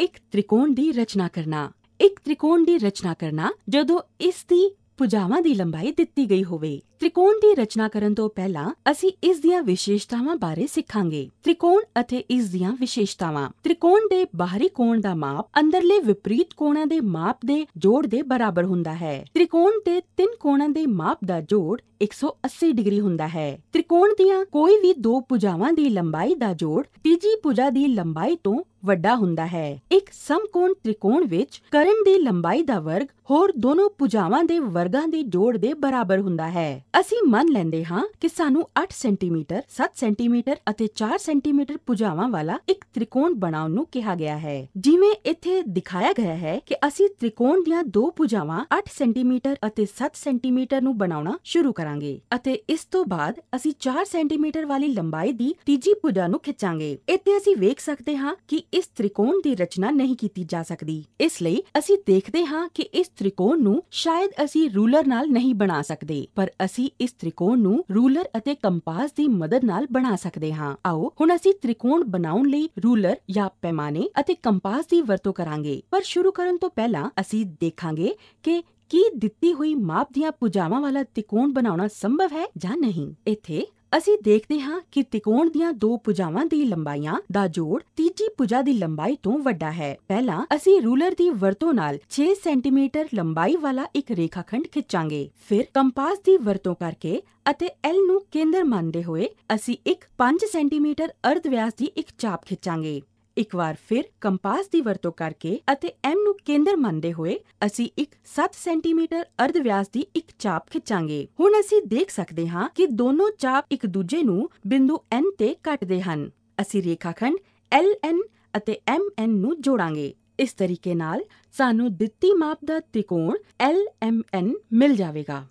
ਇੱਕ ਤ੍ਰਿਕੋਣ ਦੀ ਰਚਨਾ ਕਰਨਾ ਇੱਕ ਤ੍ਰਿਕੋਣ ਦੀ ਰਚਨਾ ਕਰਨਾ ਜਦੋਂ ਇਸ ਦੀ ਪੁਜਾਵਾਂ ਦੀ ਲੰਬਾਈ ਦਿੱਤੀ ਗਈ ਹੋਵੇ ਤ੍ਰਿਕੋਣ ਦੀ ਰਚਨਾ ਕਰਨ ਤੋਂ ਪਹਿਲਾਂ ਅਸੀਂ ਇਸ ਦੀਆਂ ਵਿਸ਼ੇਸ਼ਤਾਵਾਂ ਬਾਰੇ ਸਿੱਖਾਂਗੇ ਤ੍ਰਿਕੋਣ ਅਤੇ ਇਸ ਦੀਆਂ ਵਿਸ਼ੇਸ਼ਤਾਵਾਂ ਤ੍ਰਿਕੋਣ ਦੇ ਬਾਹਰੀ ਕੋਣ ਦਾ ਮਾਪ ਅੰਦਰਲੇ ਵਿਪਰੀਤ ਕੋਣਾਂ ਦੇ ਮਾਪ ਦੇ ਜੋੜ ਦੇ ਬਰਾਬਰ ਹੁੰਦਾ ਹੈ ਤ੍ਰਿਕੋਣ ਦੇ ਤਿੰਨ ਕੋਣਾਂ ਦੇ ਮਾਪ ਦਾ ਜੋੜ 180 ਡਿਗਰੀ ਹੁੰਦਾ ਹੈ ਤ੍ਰਿਕੋਣ ਦੀਆਂ ਕੋਈ ਵੀ ਦੋ ਭੁਜਾਵਾਂ ਦੀ ਲੰਬਾਈ ਦਾ ਜੋੜ ਤੀਜੀ ਭੁਜਾ ਦੀ ਲੰਬਾਈ ਤੋਂ ਵੱਡਾ ਹੁੰਦਾ ਹੈ ਇੱਕ ਸਮਕੋਣ ਤ੍ਰਿਕੋਣ ਵਿੱਚ ਕਰਨ ਦੀ ਲੰਬਾਈ ਦਾ ਵਰਗ ਹੋਰ ਦੋਨੋਂ ਭੁਜਾਵਾਂ ਦੇ ਵਰਗਾਂ ਦੇ ਜੋੜ ਦੇ ਬਰਾਬਰ ਹੁੰਦਾ ਹੈ ਅਸੀਂ ਮੰਨ ਲੈਂਦੇ ਹਾਂ ਕਿ ਸਾਨੂੰ 8 ਸੈਂਟੀਮੀਟਰ 7 ਸੈਂਟੀਮੀਟਰ ਅਤੇ 4 ਸੈਂਟੀਮੀਟਰ ਪੁਜਾਵਾਂ ਵਾਲਾ ਇੱਕ ਤ੍ਰਿਕੋਣ ਬਣਾਉਣ ਨੂੰ ਕਿਹਾ ਗਿਆ ਹੈ ਜਿਵੇਂ ਇੱਥੇ ਦਿਖਾਇਆ ਗਿਆ ਹੈ ਕਿ ਅਸੀਂ ਤ੍ਰਿਕੋਣ ਦੀਆਂ ਦੋ ਪੁਜਾਵਾਂ 8 ਸੈਂਟੀਮੀਟਰ ਅਤੇ 7 ਸੈਂਟੀਮੀਟਰ ਨੂੰ ਬਣਾਉਣਾ ਸ਼ੁਰੂ ਕਰਾਂਗੇ ਅਤੇ ਇਸ ਤੋਂ ਬਾਅਦ ਅਸੀਂ 4 ਸੈਂਟੀਮੀਟਰ ਵਾਲੀ ਲੰਬਾਈ ਦੀ ਤੀਜੀ ਪੁਜਾ ਨੂੰ ਖਿੱਚਾਂਗੇ ਇੱਥੇ ਅਸੀਂ ਵੇਖ ਸਕਦੇ ਹਾਂ ਕਿ ਇਸ ਤ੍ਰਿਕੋਣ ਦੀ ਰਚਨਾ ਨਹੀਂ ਕੀਤੀ ਜਾ ਸਕਦੀ ਇਸ ਲਈ ਅਸੀਂ ਦੇਖਦੇ ਹਾਂ ਕਿ ਇਸ ਤ੍ਰਿਕੋਣ ਨੂੰ ਸ਼ਾਇਦ ਅਸੀਂ ਰੂਲਰ ਨਾਲ ਨਹੀਂ ਬਣਾ ਸਕਦੇ ਪਰ ਅਸੀਂ ਅਸੀਂ ਇਸ ਤ੍ਰਿਕੋਣ ਨੂੰ ਰੂਲਰ ਅਤੇ ਕੰਪਾਸ ਦੀ ਮਦਦ ਨਾਲ ਬਣਾ ਸਕਦੇ ਹਾਂ ਆਓ ਹੁਣ ਅਸੀਂ ਤ੍ਰਿਕੋਣ ਬਣਾਉਣ ਲਈ ਰੂਲਰ ਜਾਂ ਪੈਮਾਨੇ ਅਤੇ ਕੰਪਾਸ ਦੀ ਵਰਤੋਂ ਕਰਾਂਗੇ ਪਰ ਸ਼ੁਰੂ ਕਰਨ ਤੋਂ ਪਹਿਲਾਂ ਅਸੀਂ ਦੇਖਾਂਗੇ ਕਿ ਕੀ ਦਿੱਤੀ ਹੋਈ ਮਾਪ ਦੀਆਂ ਪੁਜਾਵਾਂ ਵਾਲਾ ਤ੍ਰਿਕੋਣ ਬਣਾਉਣਾ ਸੰਭਵ ਹੈ ਜਾਂ ਨਹੀਂ ਇੱਥੇ ਅਸੀਂ ਦੇਖਦੇ ਹਾਂ ਕਿ ਤਿਕੋਣ ਦੀਆਂ ਦੋ ਪੂਜਾਵਾਂ ਦੀ ਲੰਬਾਈਆਂ ਦਾ ਜੋੜ ਤੀਜੀ ਪੂਜਾ ਦੀ ਲੰਬਾਈ ਤੋਂ ਵੱਡਾ ਹੈ ਪਹਿਲਾਂ ਅਸੀਂ ਰੂਲਰ ਦੀ ਵਰਤੋਂ ਨਾਲ 6 ਸੈਂਟੀਮੀਟਰ ਲੰਬਾਈ ਵਾਲਾ ਇੱਕ ਰੇਖਾਖੰਡ ਖਿੱਚਾਂਗੇ ਫਿਰ ਕੰਪਾਸ ਦੀ ਵਰਤੋਂ ਕਰਕੇ ਅਤੇ L ਨੂੰ ਕੇਂਦਰ ਮੰਨਦੇ ਹੋਏ ਅਸੀਂ ਇੱਕ 5 ਸੈਂਟੀਮੀਟਰ ਅਰਧ ਵਿਆਸ ਦੀ ਇੱਕ ਚਾਪ ਖਿੱਚਾਂਗੇ ਇੱਕ ਵਾਰ ਫਿਰ ਕੰਪਾਸ ਦੀ ਵਰਤੋਂ ਕਰਕੇ ਅਤੇ M ਨੂੰ ਕੇਂਦਰ ਮੰਨਦੇ ਹੋਏ ਅਸੀਂ ਇੱਕ 7 ਸੈਂਟੀਮੀਟਰ ਅਰਧ ਵਿਆਸ ਦੀ ਇੱਕ ਚਾਪ ਖਿੱਚਾਂਗੇ ਹੁਣ ਅਸੀਂ ਦੇਖ ਸਕਦੇ ਹਾਂ ਕਿ ਦੋਨੋਂ ਚਾਪ ਇੱਕ ਦੂਜੇ ਨੂੰ ਬਿੰਦੂ N ਤੇ ਕੱਟਦੇ ਹਨ ਅਸੀਂ ਰੇਖਾਖੰਡ LN ਅਤੇ MN ਨੂੰ ਜੋੜਾਂਗੇ ਇਸ ਤਰੀਕੇ ਨਾਲ ਸਾਨੂੰ ਦਿੱਤੀ ਮਾਪ ਦਾ ਤ੍ਰਿਕੋਣ LMN ਮਿਲ ਜਾਵੇਗਾ